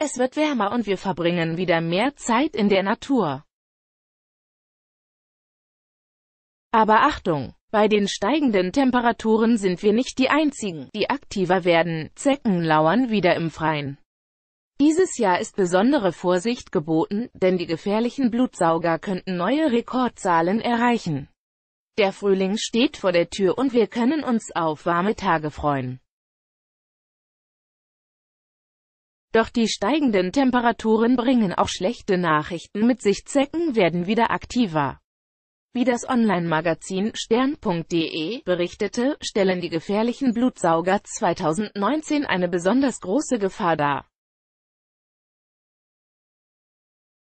Es wird wärmer und wir verbringen wieder mehr Zeit in der Natur. Aber Achtung! Bei den steigenden Temperaturen sind wir nicht die Einzigen, die aktiver werden. Zecken lauern wieder im Freien. Dieses Jahr ist besondere Vorsicht geboten, denn die gefährlichen Blutsauger könnten neue Rekordzahlen erreichen. Der Frühling steht vor der Tür und wir können uns auf warme Tage freuen. Doch die steigenden Temperaturen bringen auch schlechte Nachrichten mit sich. Zecken werden wieder aktiver. Wie das Online-Magazin Stern.de berichtete, stellen die gefährlichen Blutsauger 2019 eine besonders große Gefahr dar.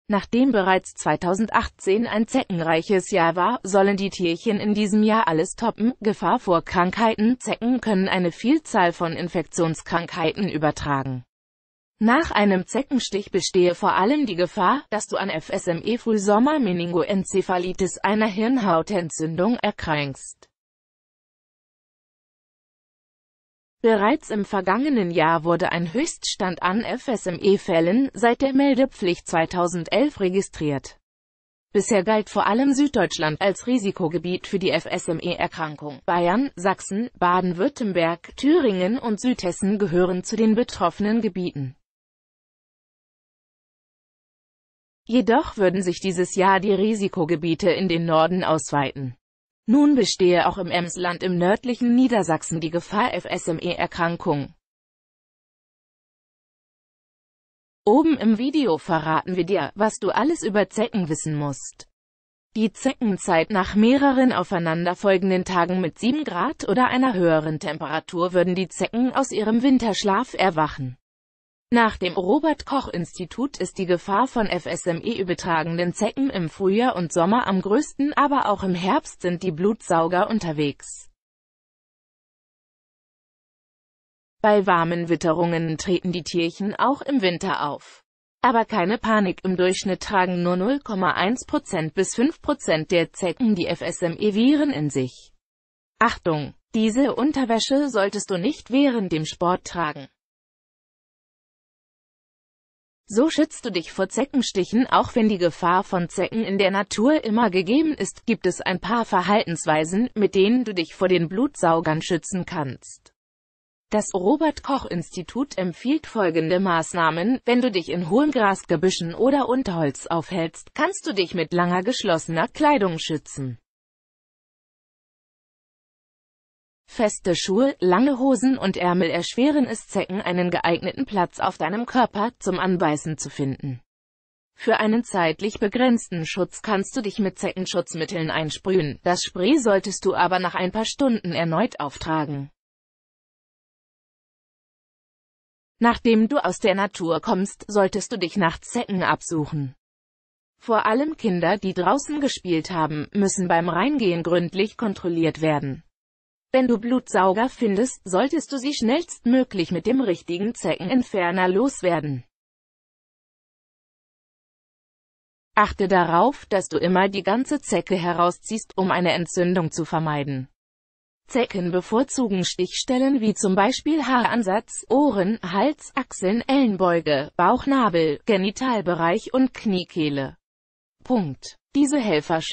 Nachdem bereits 2018 ein zeckenreiches Jahr war, sollen die Tierchen in diesem Jahr alles toppen. Gefahr vor Krankheiten Zecken können eine Vielzahl von Infektionskrankheiten übertragen. Nach einem Zeckenstich bestehe vor allem die Gefahr, dass du an FSME Frühsommer Meningoenzephalitis einer Hirnhautentzündung erkrankst. Bereits im vergangenen Jahr wurde ein Höchststand an FSME-Fällen seit der Meldepflicht 2011 registriert. Bisher galt vor allem Süddeutschland als Risikogebiet für die FSME-Erkrankung. Bayern, Sachsen, Baden-Württemberg, Thüringen und Südhessen gehören zu den betroffenen Gebieten. Jedoch würden sich dieses Jahr die Risikogebiete in den Norden ausweiten. Nun bestehe auch im Emsland im nördlichen Niedersachsen die Gefahr FSME-Erkrankung. Oben im Video verraten wir dir, was du alles über Zecken wissen musst. Die Zeckenzeit nach mehreren aufeinanderfolgenden Tagen mit 7 Grad oder einer höheren Temperatur würden die Zecken aus ihrem Winterschlaf erwachen. Nach dem Robert-Koch-Institut ist die Gefahr von FSME-übertragenen Zecken im Frühjahr und Sommer am größten, aber auch im Herbst sind die Blutsauger unterwegs. Bei warmen Witterungen treten die Tierchen auch im Winter auf. Aber keine Panik, im Durchschnitt tragen nur 0,1% bis 5% der Zecken die FSME-Viren in sich. Achtung! Diese Unterwäsche solltest du nicht während dem Sport tragen. So schützt du dich vor Zeckenstichen, auch wenn die Gefahr von Zecken in der Natur immer gegeben ist, gibt es ein paar Verhaltensweisen, mit denen du dich vor den Blutsaugern schützen kannst. Das Robert-Koch-Institut empfiehlt folgende Maßnahmen. Wenn du dich in hohen Grasgebüschen oder Unterholz aufhältst, kannst du dich mit langer geschlossener Kleidung schützen. Feste Schuhe, lange Hosen und Ärmel erschweren es Zecken, einen geeigneten Platz auf deinem Körper zum Anbeißen zu finden. Für einen zeitlich begrenzten Schutz kannst du dich mit Zeckenschutzmitteln einsprühen, das Spray solltest du aber nach ein paar Stunden erneut auftragen. Nachdem du aus der Natur kommst, solltest du dich nach Zecken absuchen. Vor allem Kinder, die draußen gespielt haben, müssen beim Reingehen gründlich kontrolliert werden. Wenn du Blutsauger findest, solltest du sie schnellstmöglich mit dem richtigen Zeckenentferner loswerden. Achte darauf, dass du immer die ganze Zecke herausziehst, um eine Entzündung zu vermeiden. Zecken bevorzugen Stichstellen wie zum Beispiel Haaransatz, Ohren, Hals, Achseln, Ellenbeuge, Bauchnabel, Genitalbereich und Kniekehle. Punkt. Diese Helfer